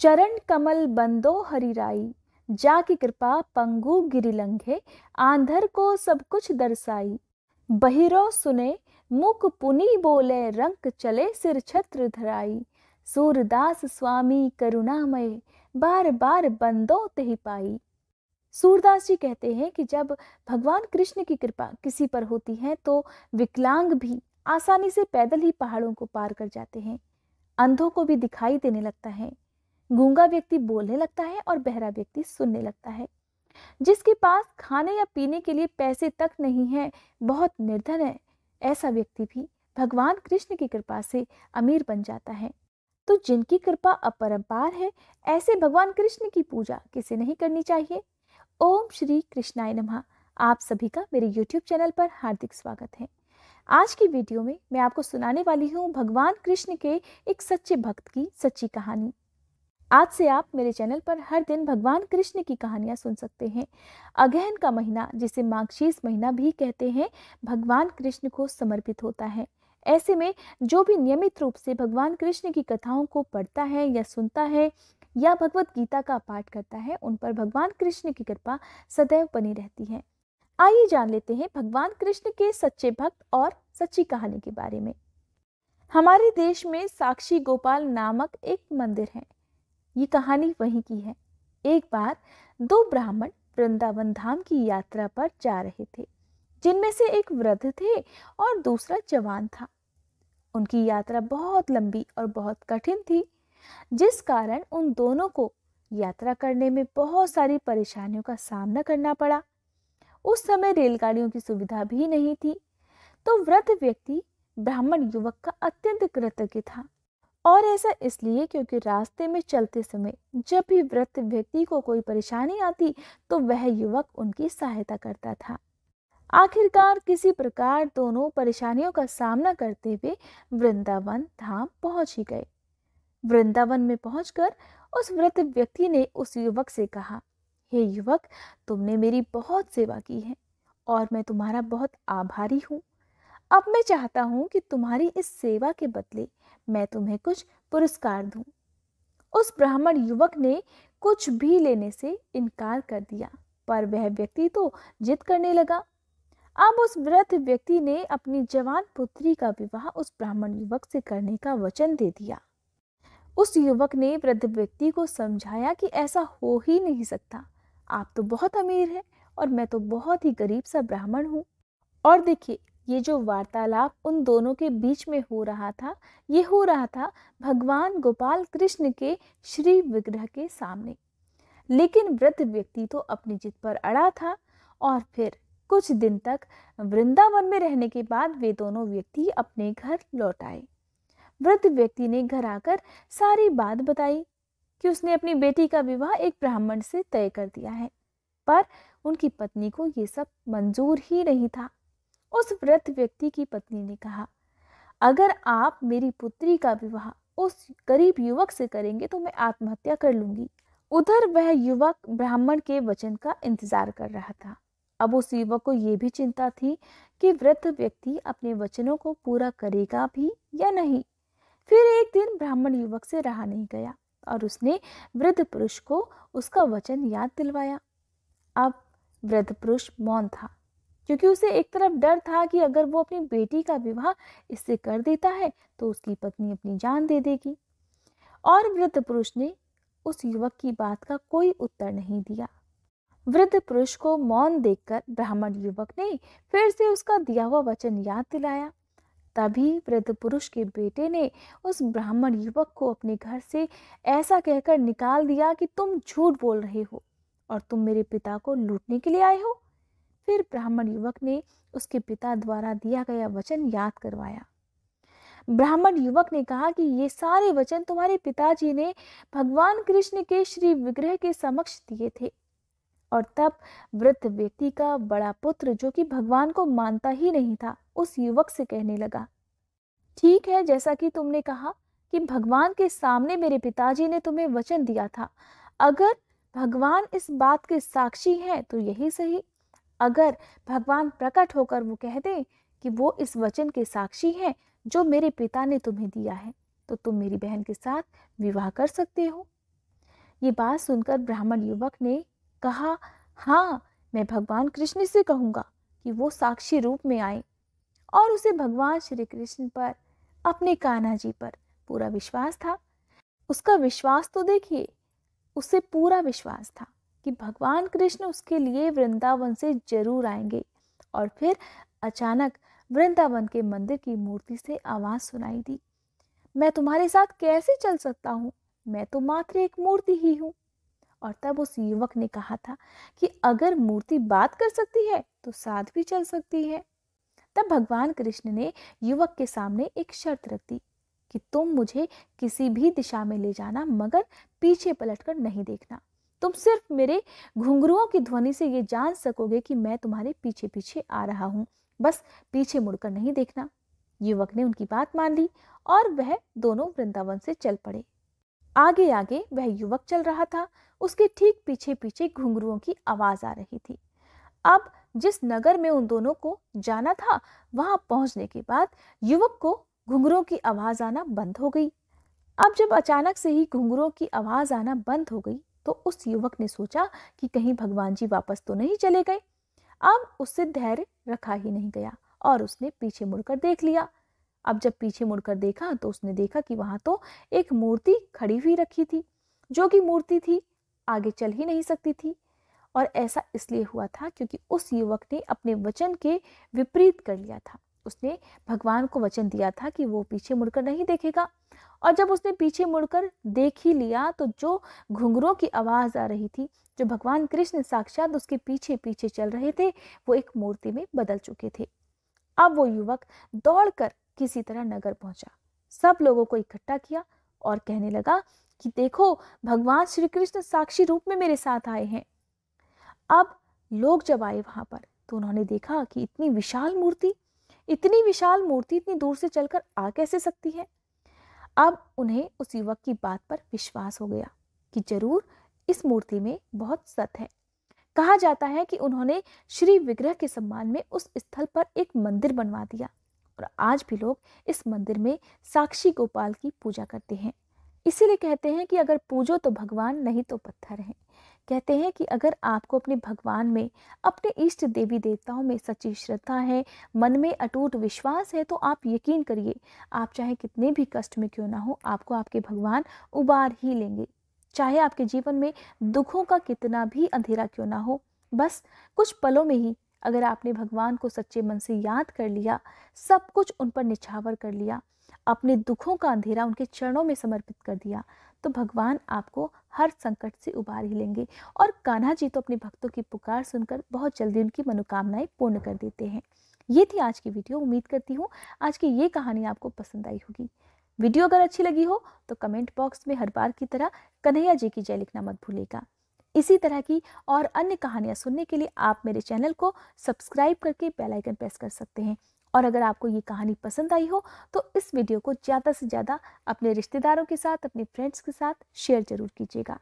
चरण कमल बंदो हरिराई जा की कृपा पंगु गिरिलंघे आंधर को सब कुछ दर्शाई बहिरो सुने मुख पुनी बोले रंक चले सिर छत्र धराई सूरदास स्वामी करुणामय बार बार बंदो तही पाई सूरदास जी कहते हैं कि जब भगवान कृष्ण की कृपा किसी पर होती है तो विकलांग भी आसानी से पैदल ही पहाड़ों को पार कर जाते हैं अंधों को भी दिखाई देने लगता है गूंगा व्यक्ति बोलने लगता है और बहरा व्यक्ति सुनने लगता है जिसके पास खाने या पीने के लिए पैसे तक नहीं है बहुत निर्धन है ऐसा व्यक्ति भी भगवान कृष्ण की कृपा से अमीर बन जाता है तो जिनकी कृपा अपरंपार है ऐसे भगवान कृष्ण की पूजा किसे नहीं करनी चाहिए ओम श्री कृष्णाय नमः आप सभी का मेरे YouTube चैनल पर हार्दिक स्वागत है आज की वीडियो में मैं आपको सुनाने वाली हूँ भगवान कृष्ण के एक सच्चे भक्त की सच्ची कहानी आज से आप मेरे चैनल पर हर दिन भगवान कृष्ण की कहानियां सुन सकते हैं अगहन का महीना जिसे माघशीष महीना भी कहते हैं भगवान कृष्ण को समर्पित होता है ऐसे में जो भी नियमित रूप से भगवान कृष्ण की कथाओं को पढ़ता है या सुनता है या भगवत गीता का पाठ करता है उन पर भगवान कृष्ण की कृपा सदैव बनी रहती है आइए जान लेते हैं भगवान कृष्ण के सच्चे भक्त और सच्ची कहानी के बारे में हमारे देश में साक्षी गोपाल नामक एक मंदिर है ये कहानी वहीं की है एक बार दो ब्राह्मण वृंदावन धाम की यात्रा पर जा रहे थे जिनमें से एक वृद्ध थे और दूसरा जवान था उनकी यात्रा बहुत लंबी और बहुत कठिन थी जिस कारण उन दोनों को यात्रा करने में बहुत सारी परेशानियों का सामना करना पड़ा उस समय रेलगाड़ियों की सुविधा भी नहीं थी तो वृद्ध व्यक्ति ब्राह्मण युवक का अत्यंत कृतज्ञ था और ऐसा इसलिए क्योंकि रास्ते में चलते समय जब भी वृद्ध व्यक्ति को कोई परेशानी आती तो वह युवक उनकी सहायता करता था आखिरकार किसी प्रकार दोनों परेशानियों का सामना करते हुए वृंदावन धाम पहुंच ही गए वृंदावन में पहुंचकर उस वृद्ध व्यक्ति ने उस युवक से कहा हे hey युवक तुमने मेरी बहुत सेवा की है और मैं तुम्हारा बहुत आभारी हूँ अब मैं चाहता हूँ कि तुम्हारी इस सेवा के बदले मैं तुम्हें कुछ पुरस्कार दूँ उस ब्राह्मण युवक ने कुछ भी लेने से इनकार कर दिया पर वह व्यक्ति तो जिद करने लगा अब उस वृद्ध व्यक्ति ने अपनी जवान पुत्री का विवाह उस ब्राह्मण युवक से करने का वचन दे दिया उस युवक ने वृद्ध व्यक्ति को समझाया कि ऐसा हो ही नहीं सकता आप तो बहुत अमीर हैं और मैं तो बहुत ही गरीब सा ब्राह्मण हूँ और देखिए ये जो वार्तालाप उन दोनों के बीच में हो रहा था ये हो रहा था भगवान गोपाल कृष्ण के श्री विग्रह के सामने लेकिन वृद्ध व्यक्ति तो अपनी जिद पर अड़ा था और फिर कुछ दिन तक वृंदावन में रहने के बाद वे दोनों व्यक्ति अपने घर लौट आए वृद्ध व्यक्ति ने घर आकर सारी बात बताई कि उसने अपनी बेटी का विवाह एक ब्राह्मण से तय कर दिया है पर उनकी पत्नी को ये सब मंजूर ही नहीं था उस व्रत व्यक्ति की पत्नी ने कहा अगर आप मेरी पुत्री का विवाह उस गरीब युवक से करेंगे तो मैं आत्महत्या कर लूंगी उधर वह युवक ब्राह्मण के वचन का इंतजार कर रहा था अब उस युवक को यह भी चिंता थी कि वृद्ध व्यक्ति अपने वचनों को पूरा करेगा भी या नहीं फिर एक दिन ब्राह्मण युवक से रहा नहीं गया और उसने वृद्ध पुरुष को उसका वचन याद दिलवाया अब वृद्ध पुरुष मौन था क्योंकि उसे एक तरफ डर था कि अगर वो अपनी बेटी का विवाह इससे कर देता है तो उसकी पत्नी अपनी जान दे देगी और वृद्ध पुरुष ने उस युवक की बात का कोई उत्तर नहीं दिया वृद्ध पुरुष को मौन देखकर ब्राह्मण युवक ने फिर से उसका दिया हुआ वचन याद दिलाया तभी वृद्ध पुरुष के बेटे ने उस ब्राह्मण युवक को अपने घर से ऐसा कहकर निकाल दिया कि तुम झूठ बोल रहे हो और तुम मेरे पिता को लूटने के लिए आए हो फिर ब्राह्मण युवक ने उसके पिता द्वारा दिया गया वचन याद करवाया ब्राह्मण युवक ने कहा कि ये सारे वचन तुम्हारे पिताजी ने भगवान कृष्ण के श्री विग्रह के समक्ष दिए थे और तब वृद्ध व्यक्ति का बड़ा पुत्र जो कि भगवान को मानता ही नहीं था उस युवक से कहने लगा ठीक है जैसा कि तुमने कहा कि भगवान के सामने मेरे पिताजी ने तुम्हें वचन दिया था अगर भगवान इस बात के साक्षी हैं तो यही सही अगर भगवान प्रकट होकर वो कह दें कि वो इस वचन के साक्षी हैं जो मेरे पिता ने तुम्हें दिया है तो तुम मेरी बहन के साथ विवाह कर सकते हो ये बात सुनकर ब्राह्मण युवक ने कहा हाँ मैं भगवान कृष्ण से कहूँगा कि वो साक्षी रूप में आए और उसे भगवान श्री कृष्ण पर अपने कान्हा जी पर पूरा विश्वास था उसका विश्वास तो देखिए उसे पूरा विश्वास था कि भगवान कृष्ण उसके लिए वृंदावन से जरूर आएंगे और फिर अचानक वृंदावन के मंदिर की मूर्ति से आवाज़ सुनाई दी मैं तुम्हारे साथ कैसे चल सकता हूँ मैं तो मात्र एक मूर्ति ही हूँ और तब उस युवक ने कहा था कि अगर मूर्ति बात कर सकती है तो साथ भी चल सकती है तब भगवान कृष्ण ने युवक के सामने एक शर्त रख दी कि तुम मुझे किसी भी दिशा में ले जाना मगर पीछे पलटकर नहीं देखना तुम सिर्फ मेरे घुंघरुओं की ध्वनि से ये जान सकोगे कि मैं तुम्हारे पीछे पीछे आ रहा हूँ बस पीछे मुड़कर नहीं देखना युवक ने उनकी बात मान ली और वह दोनों वृंदावन से चल पड़े आगे आगे वह युवक चल रहा था उसके ठीक पीछे पीछे घुंघरुओं की आवाज आ रही थी अब जिस नगर में उन दोनों को जाना था वहां पहुंचने के बाद युवक को घुंघरों की आवाज आना बंद हो गई अब जब अचानक से ही घुंघरों की आवाज आना बंद हो गई तो उस युवक ने सोचा कि कहीं भगवान जी वापस तो नहीं चले गए अब उससे धैर्य रखा ही नहीं गया और उसने पीछे मुड़कर देख लिया अब जब पीछे मुड़कर देखा तो उसने देखा कि वहां तो एक मूर्ति खड़ी हुई रखी थी जो कि मूर्ति थी आगे चल ही नहीं सकती थी और ऐसा इसलिए हुआ था क्योंकि उस युवक ने अपने वचन के विपरीत कर लिया था उसने भगवान को वचन दिया था कि वो पीछे मुड़कर नहीं देखेगा और जब उसने पीछे मुड़कर देख ही लिया तो जो घुंघरों की आवाज़ आ रही थी जो भगवान कृष्ण साक्षात उसके पीछे पीछे चल रहे थे वो एक मूर्ति में बदल चुके थे अब वो युवक दौड़कर किसी तरह नगर पहुंचा सब लोगों को इकट्ठा किया और कहने लगा कि देखो भगवान श्री कृष्ण साक्षी रूप में मेरे साथ आए हैं अब लोग जब आए वहां पर तो उन्होंने देखा कि इतनी विशाल मूर्ति इतनी विशाल मूर्ति इतनी दूर से चलकर आ कैसे सकती है अब उन्हें उस युवक की बात पर विश्वास हो गया कि जरूर इस मूर्ति में बहुत सत है कहा जाता है कि उन्होंने श्री विग्रह के सम्मान में उस स्थल पर एक मंदिर बनवा दिया और आज भी लोग इस मंदिर में साक्षी गोपाल की पूजा करते हैं इसीलिए कहते हैं कि अगर पूजो तो भगवान नहीं तो पत्थर हैं कहते हैं कि अगर आपको अपने भगवान में अपने इष्ट देवी देवताओं में सच्ची श्रद्धा है मन में अटूट विश्वास है तो आप यकीन करिए आप चाहे कितने भी कष्ट में क्यों ना हो आपको आपके भगवान उबार ही लेंगे चाहे आपके जीवन में दुखों का कितना भी अंधेरा क्यों ना हो बस कुछ पलों में ही अगर आपने भगवान को सच्चे मन से याद कर लिया सब कुछ उन पर निछावर कर लिया अपने दुखों का अंधेरा उनके चरणों में समर्पित कर दिया तो भगवान आपको हर संकट से उबार ही लेंगे और कान्हा जी तो अपने भक्तों की पुकार सुनकर बहुत जल्दी उनकी मनोकामनाएं पूर्ण कर देते हैं ये थी आज की वीडियो उम्मीद करती हूँ आज की ये कहानी आपको पसंद आई होगी वीडियो अगर अच्छी लगी हो तो कमेंट बॉक्स में हर बार की तरह कन्हैया जी की जय लिखना मत भूलेगा इसी तरह की और अन्य कहानियाँ सुनने के लिए आप मेरे चैनल को सब्सक्राइब करके बेल आइकन प्रेस कर सकते हैं और अगर आपको ये कहानी पसंद आई हो तो इस वीडियो को ज़्यादा से ज़्यादा अपने रिश्तेदारों के साथ अपने फ्रेंड्स के साथ शेयर ज़रूर कीजिएगा